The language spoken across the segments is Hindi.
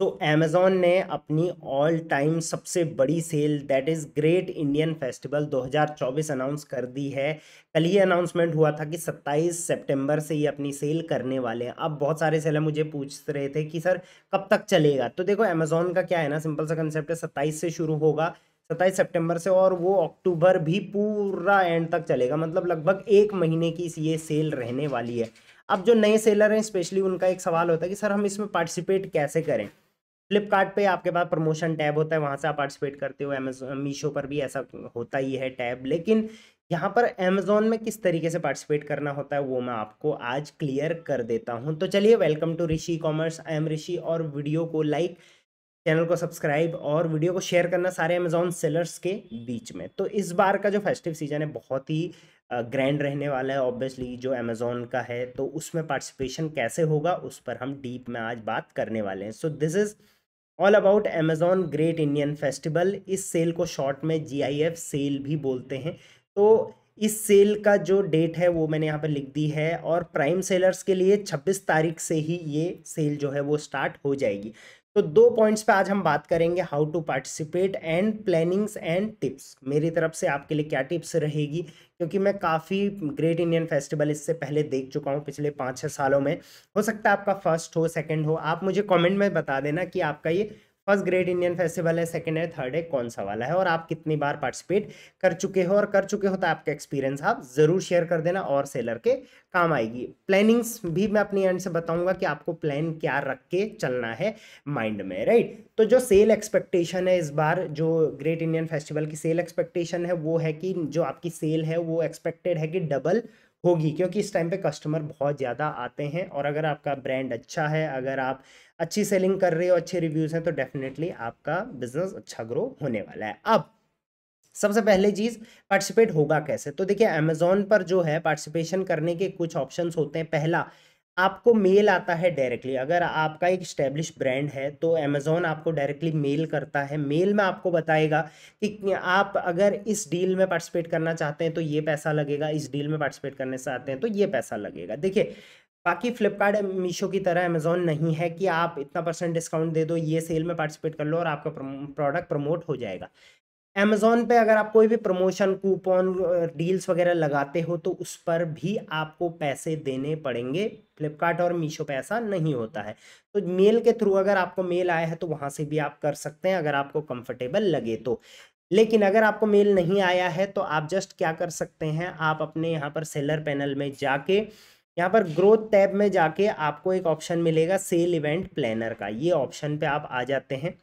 तो अमेज़ोन ने अपनी ऑल टाइम सबसे बड़ी sale that is great Indian festival 2024 announce कर दी है कल ही अनाउंसमेंट हुआ था कि 27 सितंबर से ये अपनी सेल करने वाले हैं अब बहुत सारे सेलर मुझे पूछ रहे थे कि सर कब तक चलेगा तो देखो अमेज़ोन का क्या है ना सिंपल सा कंसेप्ट है सत्ताईस से शुरू होगा सत्ताईस सेप्टेम्बर से और वो अक्टूबर भी पूरा एंड तक चलेगा मतलब लगभग एक महीने की ये सेल रहने वाली है अब जो नए सेलर हैं स्पेशली उनका एक सवाल होता है कि सर हम इसमें पार्टिसिपेट कैसे करें फ्लिपकार्ट पे आपके पास प्रमोशन टैब होता है वहाँ से आप पार्टिसिपेट करते हो अमेजोन मीशो पर भी ऐसा होता ही है टैब लेकिन यहाँ पर अमेजोन में किस तरीके से पार्टिसिपेट करना होता है वो मैं आपको आज क्लियर कर देता हूँ तो चलिए welcome to Rishi commerce I am Rishi और वीडियो को लाइक चैनल को सब्सक्राइब और वीडियो को शेयर करना सारे अमेजोन सेलर्स के बीच में तो इस बार का जो फेस्टिव सीजन है बहुत ही ग्रैंड रहने वाला है ऑब्वियसली जो अमेजोन का है तो उसमें पार्टिसिपेशन कैसे होगा उस पर हम डीप में आज बात करने वाले हैं so this is all about Amazon great Indian festival इस सेल को शॉर्ट में जी सेल भी बोलते हैं तो इस सेल का जो डेट है वो मैंने यहाँ पर लिख दी है और प्राइम सेलर्स के लिए 26 तारीख से ही ये सेल जो है वो स्टार्ट हो जाएगी तो दो पॉइंट्स पे आज हम बात करेंगे how to participate and plannings and tips मेरी तरफ से आपके लिए क्या टिप्स रहेगी क्योंकि मैं काफ़ी ग्रेट इंडियन फेस्टिवल इससे पहले देख चुका हूँ पिछले पाँच छः सालों में हो सकता है आपका फर्स्ट हो सेकंड हो आप मुझे कमेंट में बता देना कि आपका ये फर्स्ट ग्रेड इंडियन फेस्टिवल है सेकेंड है थर्ड है कौन सा वाला है और आप कितनी बार पार्टिसिपेट कर चुके हो और कर चुके हो तो आपका एक्सपीरियंस आप ज़रूर शेयर कर देना और सेलर के काम आएगी प्लानिंग्स भी मैं अपनी एंड से बताऊंगा कि आपको प्लान क्या रख के चलना है माइंड में राइट तो जो सेल एक्सपेक्टेशन है इस बार जो ग्रेट इंडियन फेस्टिवल की सेल एक्सपेक्टेशन है वो है कि जो आपकी सेल है वो एक्सपेक्टेड है कि डबल होगी क्योंकि इस टाइम पे कस्टमर बहुत ज़्यादा आते हैं और अगर आपका ब्रांड अच्छा है अगर आप अच्छी सेलिंग कर रहे हो अच्छे रिव्यूज़ हैं तो डेफिनेटली आपका बिजनेस अच्छा ग्रो होने वाला है अब सबसे पहले चीज़ पार्टिसिपेट होगा कैसे तो देखिए अमेजोन पर जो है पार्टिसिपेशन करने के कुछ ऑप्शंस होते हैं पहला आपको मेल आता है डायरेक्टली अगर आपका एक स्टेब्लिश ब्रांड है तो अमेज़ोन आपको डायरेक्टली मेल करता है मेल में आपको बताएगा कि आप अगर इस डील में पार्टिसिपेट करना चाहते हैं तो ये पैसा लगेगा इस डील में पार्टिसिपेट करने चाहते हैं तो ये पैसा लगेगा देखिए बाकी फ्लिपकार्ट मीशो की तरह अमेज़ोन नहीं है कि आप इतना परसेंट डिस्काउंट दे दो ये सेल में पार्टिसिपेट कर लो और आपका प्रोडक्ट प्रमोट हो जाएगा अमेज़ोन पे अगर आप कोई भी प्रमोशन कूपन डील्स वगैरह लगाते हो तो उस पर भी आपको पैसे देने पड़ेंगे फ्लिपकार्ट और मीशो पे ऐसा नहीं होता है तो मेल के थ्रू अगर आपको मेल आया है तो वहाँ से भी आप कर सकते हैं अगर आपको कंफर्टेबल लगे तो लेकिन अगर आपको मेल नहीं आया है तो आप जस्ट क्या कर सकते हैं आप अपने यहाँ पर सेलर पैनल में जाके यहाँ पर ग्रोथ टैब में जाके आपको एक ऑप्शन मिलेगा सेल इवेंट प्लानर का ये ऑप्शन पे आप आ जाते हैं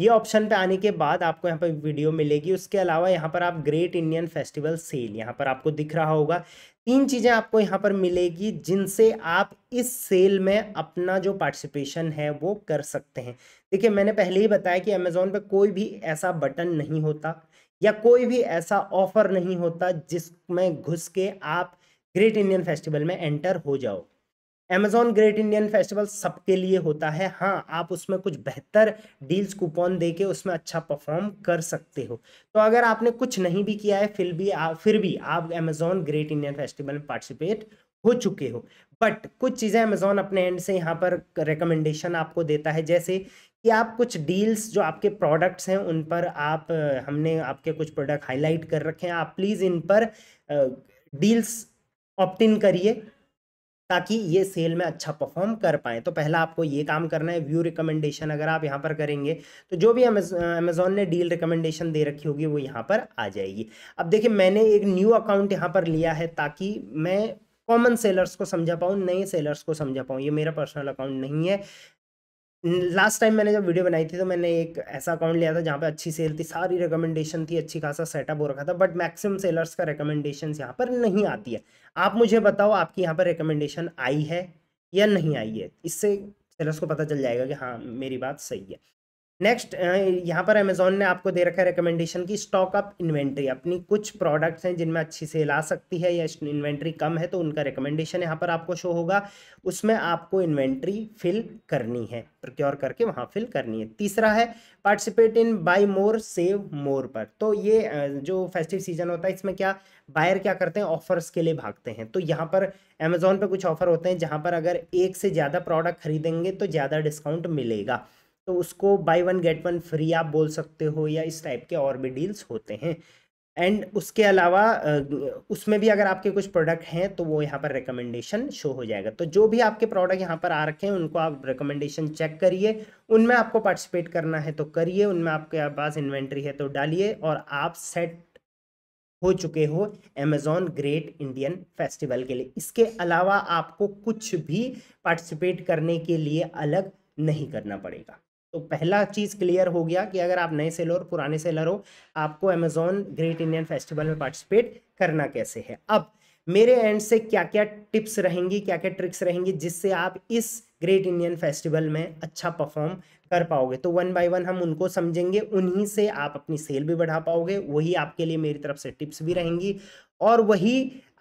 ये ऑप्शन पे आने के बाद आपको यहाँ पर वीडियो मिलेगी उसके अलावा यहाँ पर आप ग्रेट इंडियन फेस्टिवल सेल यहाँ पर आपको दिख रहा होगा तीन चीज़ें आपको यहाँ पर मिलेगी जिनसे आप इस सेल में अपना जो पार्टिसिपेशन है वो कर सकते हैं देखिए मैंने पहले ही बताया कि अमेज़ोन पे कोई भी ऐसा बटन नहीं होता या कोई भी ऐसा ऑफर नहीं होता जिसमें घुस के आप ग्रेट इंडियन फेस्टिवल में एंटर हो जाओ अमेजोन ग्रेट इंडियन फेस्टिवल सबके लिए होता है हाँ आप उसमें कुछ बेहतर डील्स कूपन दे के उसमें अच्छा परफॉर्म कर सकते हो तो अगर आपने कुछ नहीं भी किया है फिर भी आप फिर भी आप अमेजोन ग्रेट इंडियन फेस्टिवल में पार्टिसिपेट हो चुके हो बट कुछ चीज़ें अमेजोन अपने एंड से यहाँ पर रिकमेंडेशन आपको देता है जैसे कि आप कुछ डील्स जो आपके प्रोडक्ट्स हैं उन पर आप हमने आपके कुछ प्रोडक्ट हाईलाइट कर रखे हैं आप प्लीज़ इन पर डील्स ऑप्ट इन करिए ताकि ये सेल में अच्छा परफॉर्म कर पाएँ तो पहला आपको ये काम करना है व्यू रिकमेंडेशन अगर आप यहाँ पर करेंगे तो जो भी अमेजोन ने डील रिकमेंडेशन दे रखी होगी वो यहाँ पर आ जाएगी अब देखिए मैंने एक न्यू अकाउंट यहाँ पर लिया है ताकि मैं कॉमन सेलर्स को समझा पाऊँ नए सेलर्स को समझा पाऊँ ये मेरा पर्सनल अकाउंट नहीं है लास्ट टाइम मैंने जब वीडियो बनाई थी तो मैंने एक ऐसा अकाउंट लिया था जहाँ पे अच्छी सेल थी सारी रिकमेंडेशन थी अच्छी खासा सेटअप हो रखा था बट मैक्सिमम सेलर्स का रिकमेंडेशन यहाँ पर नहीं आती है आप मुझे बताओ आपकी यहाँ पर रिकमेंडेशन आई है या नहीं आई है इससे सेलर्स को पता चल जाएगा कि हाँ मेरी बात सही है नेक्स्ट यहाँ पर अमेजोन ने आपको दे रखा है रिकमेंडेशन की स्टॉक अप इन्वेंट्री अपनी कुछ प्रोडक्ट्स हैं जिनमें अच्छी सेल आ सकती है या इन्वेंट्री कम है तो उनका रिकमेंडेशन यहाँ पर आपको शो होगा उसमें आपको इन्वेंट्री फिल करनी है प्रक्योर करके वहाँ फिल करनी है तीसरा है participate in buy more save more पर तो ये जो फेस्टिव सीजन होता है इसमें क्या बायर क्या करते हैं ऑफर्स के लिए भागते हैं तो यहाँ पर अमेजोन पर कुछ ऑफर होते हैं जहाँ पर अगर एक से ज़्यादा प्रोडक्ट खरीदेंगे तो ज़्यादा डिस्काउंट मिलेगा तो उसको buy one get one free आप बोल सकते हो या इस टाइप के और भी डील्स होते हैं एंड उसके अलावा उसमें भी अगर आपके कुछ प्रोडक्ट हैं तो वो यहाँ पर रिकमेंडेशन शो हो जाएगा तो जो भी आपके प्रोडक्ट यहाँ पर आ रखे हैं उनको आप रिकमेंडेशन चेक करिए उनमें आपको पार्टिसिपेट करना है तो करिए उनमें आपके पास इन्वेंट्री है तो डालिए और आप सेट हो चुके हो अमेजोन ग्रेट इंडियन फेस्टिवल के लिए इसके अलावा आपको कुछ भी पार्टिसिपेट करने के लिए अलग नहीं करना पड़ेगा तो पहला चीज़ क्लियर हो गया कि अगर आप नए सेलर पुराने सेलर हो आपको अमेजोन ग्रेट इंडियन फेस्टिवल में पार्टिसिपेट करना कैसे है अब मेरे एंड से क्या क्या टिप्स रहेंगी क्या क्या ट्रिक्स रहेंगी जिससे आप इस ग्रेट इंडियन फेस्टिवल में अच्छा परफॉर्म कर पाओगे तो वन बाय वन हम उनको समझेंगे उन्हीं से आप अपनी सेल भी बढ़ा पाओगे वही आपके लिए मेरी तरफ से टिप्स भी रहेंगी और वही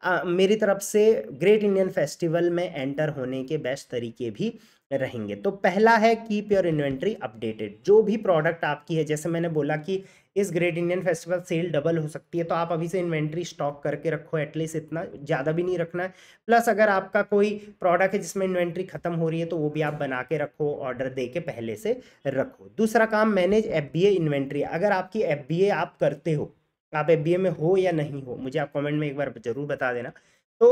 मेरी तरफ से ग्रेट इंडियन फेस्टिवल में एंटर होने के बेस्ट तरीके भी रहेंगे तो पहला है कीप योर इन्वेंट्री अपडेटेड जो भी प्रोडक्ट आपकी है जैसे मैंने बोला कि इस great Indian festival sale double हो सकती है तो आप अभी से इन्वेंट्री स्टॉक करके रखो एटलीस्ट इतना ज़्यादा भी नहीं रखना है प्लस अगर आपका कोई प्रोडक्ट है जिसमें इन्वेंट्री ख़त्म हो रही है तो वो भी आप बना के रखो ऑर्डर दे के पहले से रखो दूसरा काम मैनेज एफ बी इन्वेंट्री अगर आपकी एफ आप करते हो आप एफ में हो या नहीं हो मुझे आप कमेंट में एक बार ज़रूर बता देना तो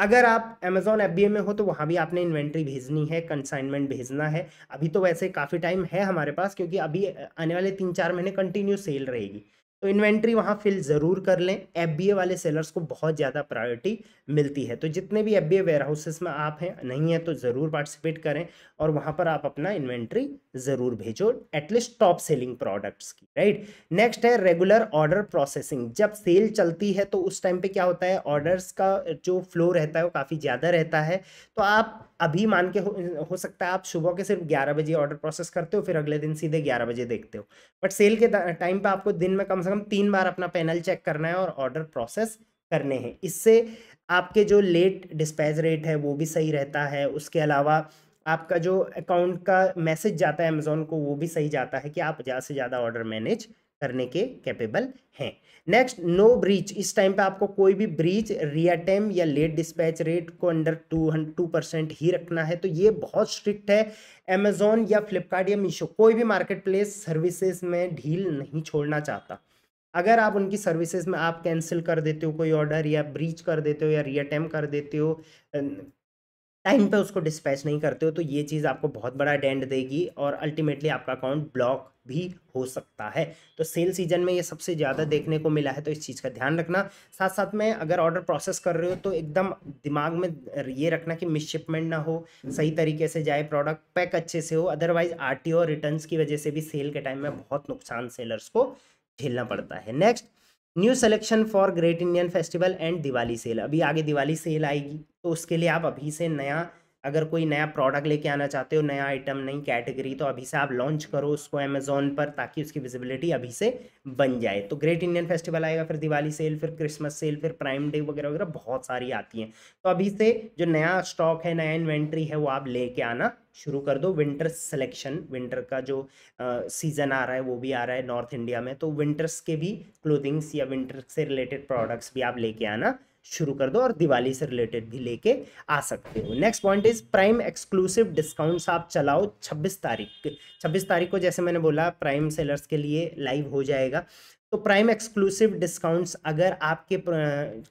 अगर आप अमेज़ोन एफ में हो तो वहाँ भी आपने इन्वेंट्री भेजनी है कंसाइनमेंट भेजना है अभी तो वैसे काफ़ी टाइम है हमारे पास क्योंकि अभी आने वाले तीन चार महीने कंटिन्यू सेल रहेगी तो इन्वेंट्री वहाँ फिल ज़रूर कर लें एफ वाले सेलर्स को बहुत ज़्यादा प्रायोरिटी मिलती है तो जितने भी एफ बी वेयरहाउसेस में आप हैं नहीं है तो ज़रूर पार्टिसिपेट करें और वहाँ पर आप अपना इन्वेंट्री ज़रूर भेजो एटलीस्ट टॉप सेलिंग प्रोडक्ट्स की राइट नेक्स्ट है रेगुलर ऑर्डर प्रोसेसिंग जब सेल चलती है तो उस टाइम पर क्या होता है ऑर्डर्स का जो फ्लो रहता है वो काफ़ी ज़्यादा रहता है तो आप अभी मान के हो, हो सकता है आप सुबह के सिर्फ ग्यारह बजे ऑर्डर प्रोसेस करते हो फिर अगले दिन सीधे ग्यारह बजे देखते हो बट सेल के टाइम पे आपको दिन में कम से कम तीन बार अपना पैनल चेक करना है और ऑर्डर प्रोसेस करने हैं इससे आपके जो लेट डिस्पैच रेट है वो भी सही रहता है उसके अलावा आपका जो अकाउंट का मैसेज जाता है अमेज़ोन को वो भी सही जाता है कि आप ज़्यादा से ज़्यादा ऑर्डर मैनेज करने के कैपेबल हैं नेक्स्ट नो ब्रीच इस टाइम पे आपको कोई भी ब्रीच रियाटेम या लेट डिस्पैच रेट को अंडर टू टू परसेंट ही रखना है तो ये बहुत स्ट्रिक्ट है अमेजोन या फ्लिपकार्ट या मीशो कोई भी मार्केट प्लेस सर्विसेज में ढील नहीं छोड़ना चाहता अगर आप उनकी सर्विसेज में आप कैंसिल कर देते हो कोई ऑर्डर या ब्रीच कर देते हो या रियाटेम कर देते हो टाइम पे हम्म। उसको डिस्पैच नहीं करते हो तो ये चीज़ आपको बहुत बड़ा डेंट देगी और अल्टीमेटली आपका अकाउंट ब्लॉक भी हो सकता है तो सेल सीजन में ये सबसे ज़्यादा देखने को मिला है तो इस चीज़ का ध्यान रखना साथ साथ में अगर ऑर्डर प्रोसेस कर रहे हो तो एकदम दिमाग में ये रखना कि मिसशिपमेंट ना हो सही तरीके से जाए प्रोडक्ट पैक अच्छे से हो अदरवाइज आर टी और रिटर्न की वजह से भी सेल के टाइम में बहुत नुकसान सेलर्स को झेलना पड़ता है next new selection for great Indian festival and Diwali sale अभी आगे दिवाली सेल आएगी तो उसके लिए आप अभी से नया अगर कोई नया प्रोडक्ट लेके आना चाहते हो नया आइटम नई कैटेगरी तो अभी से आप लॉन्च करो उसको अमेजोन पर ताकि उसकी विजिबिलिटी अभी से बन जाए तो ग्रेट इंडियन फेस्टिवल आएगा फिर दिवाली सेल फिर क्रिसमस सेल फिर प्राइम डे वगैरह वगैरह बहुत सारी आती हैं तो अभी से जो नया स्टॉक है नया इन्वेंट्री है वो आप लेके आना शुरू कर दो विंटर सिलेक्शन विंटर का जो सीज़न आ रहा है वो भी आ रहा है नॉर्थ इंडिया में तो विंटर्स के भी क्लोथिंग्स या विंटर से रिलेटेड प्रोडक्ट्स भी आप लेके आना शुरू कर दो और दिवाली से रिलेटेड भी लेके आ सकते हो next point is prime exclusive discounts आप चलाओ 26 तारीख 26 तारीख को जैसे मैंने बोला प्राइम सेलर्स के लिए लाइव हो जाएगा तो प्राइम एक्सक्लूसिव डिस्काउंट्स अगर आपके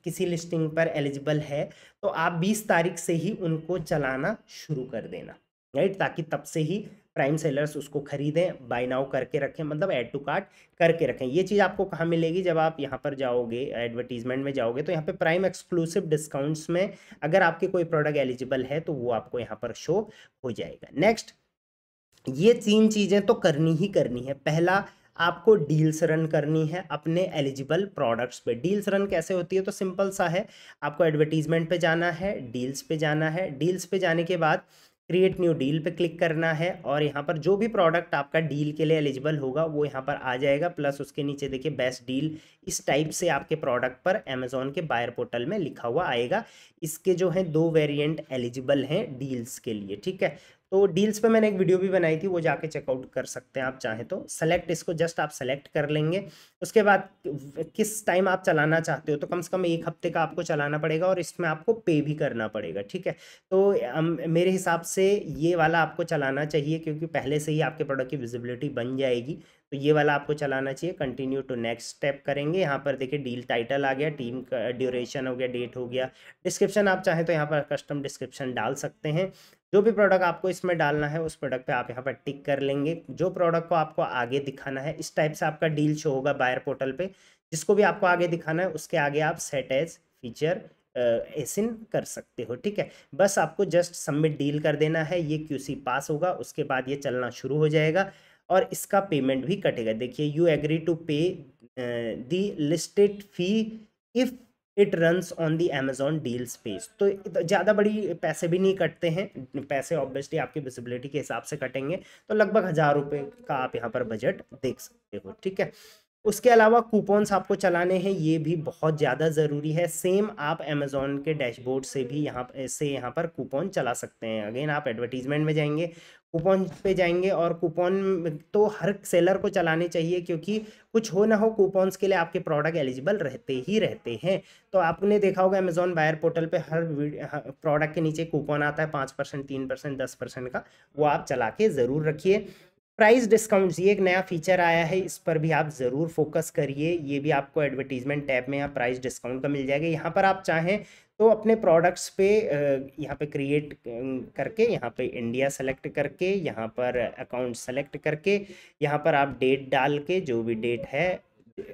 किसी लिस्टिंग पर एलिजिबल है तो आप 20 तारीख से ही उनको चलाना शुरू कर देना राइट ताकि तब से ही प्राइम सेलर्स उसको खरीदें बाय नाउ करके रखें मतलब ऐड टू कार्ट करके रखें ये चीज़ आपको कहाँ मिलेगी जब आप यहाँ पर जाओगे एडवर्टीजमेंट में जाओगे तो यहाँ पे प्राइम एक्सक्लूसिव डिस्काउंट्स में अगर आपके कोई प्रोडक्ट एलिजिबल है तो वो आपको यहाँ पर शो हो जाएगा नेक्स्ट ये तीन चीज़ें तो करनी ही करनी है पहला आपको डील्स रन करनी है अपने एलिजिबल प्रोडक्ट्स पे डील्स रन कैसे होती है तो सिंपल सा है आपको एडवर्टीजमेंट पे जाना है डील्स पे जाना है डील्स पे जाने के बाद क्रिएट न्यू डील पे क्लिक करना है और यहाँ पर जो भी प्रोडक्ट आपका डील के लिए एलिजिबल होगा वो यहाँ पर आ जाएगा प्लस उसके नीचे देखिए बेस्ट डील इस टाइप से आपके प्रोडक्ट पर अमेजोन के बायर पोर्टल में लिखा हुआ आएगा इसके जो है दो वेरिएंट एलिजिबल हैं डील्स के लिए ठीक है तो डील्स पे मैंने एक वीडियो भी बनाई थी वो जाके चेकआउट कर सकते हैं आप चाहें तो सेलेक्ट इसको जस्ट आप सेलेक्ट कर लेंगे उसके बाद किस टाइम आप चलाना चाहते हो तो कम से कम एक हफ्ते का आपको चलाना पड़ेगा और इसमें आपको पे भी करना पड़ेगा ठीक है तो मेरे हिसाब से ये वाला आपको चलाना चाहिए क्योंकि पहले से ही आपके प्रोडक्ट की विजिबिलिटी बन जाएगी तो ये वाला आपको चलाना चाहिए कंटिन्यू टू नेक्स्ट स्टेप करेंगे यहाँ पर देखिए डील टाइटल आ गया टीम का ड्यूरेशन हो गया डेट हो गया डिस्क्रिप्शन आप चाहें तो यहाँ पर कस्टम डिस्क्रिप्शन डाल सकते हैं जो भी प्रोडक्ट आपको इसमें डालना है उस प्रोडक्ट पे आप यहाँ पर टिक कर लेंगे जो प्रोडक्ट को आपको आगे दिखाना है इस टाइप से आपका डील शो होगा बायर पोर्टल पर जिसको भी आपको आगे दिखाना है उसके आगे आप सेट एज फीचर एसिन कर सकते हो ठीक है बस आपको जस्ट सबमिट डील कर देना है ये क्यूसी पास होगा उसके बाद ये चलना शुरू हो जाएगा और इसका पेमेंट भी कटेगा देखिए you agree to pay the listed fee if it runs on the Amazon deals page तो ज़्यादा बड़ी पैसे भी नहीं कटते हैं पैसे ऑब्वियसली आपकी विजिबिलिटी के हिसाब से कटेंगे तो लगभग हज़ार रुपये का आप यहाँ पर बजट देख सकते हो ठीक है उसके अलावा कूपन्स आपको चलाने हैं ये भी बहुत ज़्यादा ज़रूरी है सेम आप अमेज़ोन के डैशबोर्ड से भी यहाँ से यहाँ पर कूपन चला सकते हैं अगेन आप एडवर्टीजमेंट में जाएंगे कूपन पे जाएंगे और कूपन तो हर सेलर को चलाने चाहिए क्योंकि कुछ हो ना हो कूपन्स के लिए आपके प्रोडक्ट एलिजिबल रहते ही रहते हैं तो आपने देखा होगा अमेजोन बायर पोर्टल पे हर प्रोडक्ट के नीचे कूपन आता है पाँच परसेंट तीन परसेंट दस परसेंट का वो आप चला के ज़रूर रखिए प्राइस डिस्काउंट ये एक नया फीचर आया है इस पर भी आप ज़रूर फोकस करिए ये भी आपको एडवर्टीजमेंट टैब में या प्राइस डिस्काउंट का मिल जाएगा यहाँ पर आप चाहें तो अपने प्रोडक्ट्स पे यहाँ पे क्रिएट करके यहाँ पे इंडिया सेलेक्ट करके यहाँ पर अकाउंट सेलेक्ट करके यहाँ पर आप डेट डाल के जो भी डेट है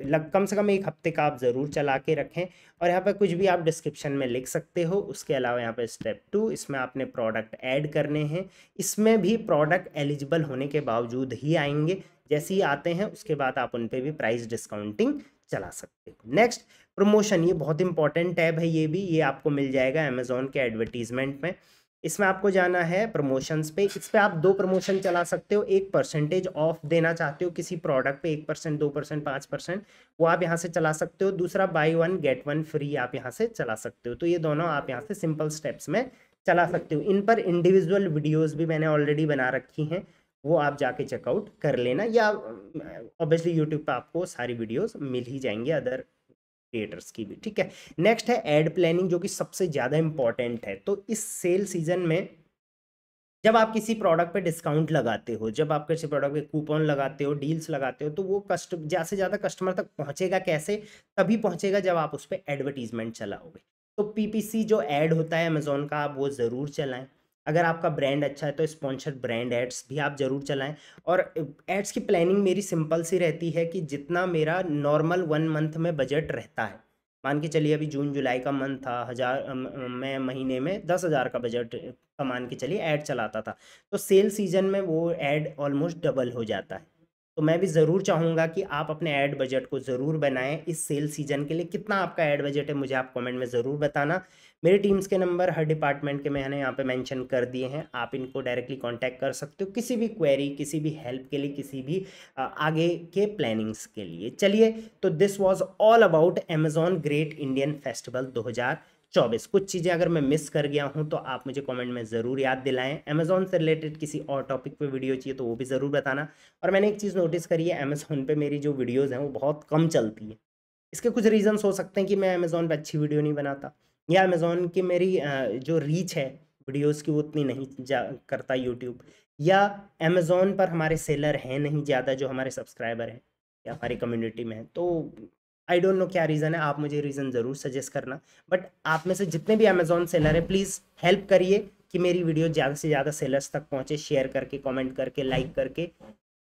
लग कम से कम एक हफ्ते का आप ज़रूर चला के रखें और यहाँ पर कुछ भी आप डिस्क्रिप्शन में लिख सकते हो उसके अलावा यहाँ पर स्टेप टू इसमें आपने प्रोडक्ट ऐड करने हैं इसमें भी प्रोडक्ट एलिजिबल होने के बावजूद ही आएंगे जैसे ही आते हैं उसके बाद आप उन पर भी प्राइस डिस्काउंटिंग चला सकते हो नेक्स्ट प्रमोशन ये बहुत इंपॉर्टेंट टैब है ये भी ये आपको मिल जाएगा अमेजोन के एडवर्टीजमेंट में इसमें आपको जाना है प्रमोशंस पे इस पर आप दो प्रमोशन चला सकते हो एक परसेंटेज ऑफ देना चाहते हो किसी प्रोडक्ट पे एक परसेंट दो परसेंट पाँच परसेंट वो आप यहाँ से चला सकते हो दूसरा buy one get one free आप यहाँ से चला सकते हो तो ये दोनों आप यहाँ से सिंपल स्टेप्स में चला सकते हो इन पर इंडिविजुअल वीडियोज़ भी मैंने ऑलरेडी बना रखी हैं वो आप जाके चेकआउट कर लेना या ऑब्वियसली यूट्यूब पर आपको सारी वीडियोज़ मिल ही जाएंगी अदर क्रिएटर्स की भी ठीक है नेक्स्ट है एड प्लानिंग जो कि सबसे ज़्यादा इंपॉर्टेंट है तो इस सेल सीजन में जब आप किसी प्रोडक्ट पे डिस्काउंट लगाते हो जब आप किसी प्रोडक्ट पे कूपन लगाते हो डील्स लगाते हो तो वो कस्ट ज़्यादा से ज़्यादा कस्टमर तक पहुंचेगा कैसे तभी पहुंचेगा जब आप उस पर एडवर्टीजमेंट चलाओगे तो पीपीसी जो ऐड होता है अमेजोन का आप वो ज़रूर चलाएं अगर आपका ब्रांड अच्छा है तो स्पॉन्सर ब्रांड एड्स भी आप ज़रूर चलाएं और एड्स की प्लानिंग मेरी सिंपल सी रहती है कि जितना मेरा नॉर्मल वन मंथ में बजट रहता है मान के चलिए अभी जून जुलाई का मंथ था हज़ार मैं महीने में दस हज़ार का बजट का मान के चलिए ऐड चलाता था तो सेल सीजन में वो ऐड ऑलमोस्ट डबल हो जाता है तो मैं भी ज़रूर चाहूँगा कि आप अपने ऐड बजट को ज़रूर बनाएं इस सेल सीजन के लिए कितना आपका ऐड बजट है मुझे आप कमेंट में ज़रूर बताना मेरे टीम्स के नंबर हर डिपार्टमेंट के मैंने यहाँ पे मेंशन कर दिए हैं आप इनको डायरेक्टली कांटेक्ट कर सकते हो किसी भी क्वेरी किसी भी हेल्प के लिए किसी भी आगे के प्लानिंग्स के लिए चलिए तो this was all about Amazon great Indian festival दो चौबीस कुछ चीज़ें अगर मैं मिस कर गया हूँ तो आप मुझे कमेंट में ज़रूर याद दिलाएं अमेज़ॉन से रिलेटेड किसी और टॉपिक पे वीडियो चाहिए तो वो भी ज़रूर बताना और मैंने एक चीज़ नोटिस करी है अमेजोन पे मेरी जो वीडियोज़ हैं वो बहुत कम चलती हैं इसके कुछ रीज़न्स हो सकते हैं कि मैं अमेज़ॉन पर अच्छी वीडियो नहीं बनाता या अमेज़ॉन की मेरी जो रीच है वीडियोज़ की वो उतनी नहीं जा करता यूट्यूब या अमेज़ोन पर हमारे सेलर हैं नहीं ज़्यादा जो हमारे सब्सक्राइबर हैं या हमारी कम्युनिटी में हैं तो आई डोंट नो क्या रीज़न है आप मुझे रीज़न ज़रूर सजेस्ट करना बट आप में से जितने भी अमेजोन सेलर है प्लीज़ हेल्प करिए कि मेरी वीडियो ज़्यादा से ज़्यादा सेलर्स तक पहुँचे शेयर करके कॉमेंट करके लाइक करके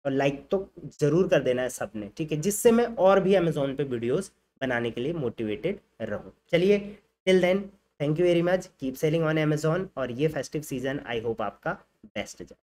और लाइक तो ज़रूर कर देना है सब ने ठीक है जिससे मैं और भी अमेजोन पे वीडियोज बनाने के लिए मोटिवेटेड रहूँ चलिए till then thank you very much keep selling on Amazon और ये फेस्टिव सीजन आई होप आपका बेस्ट जाए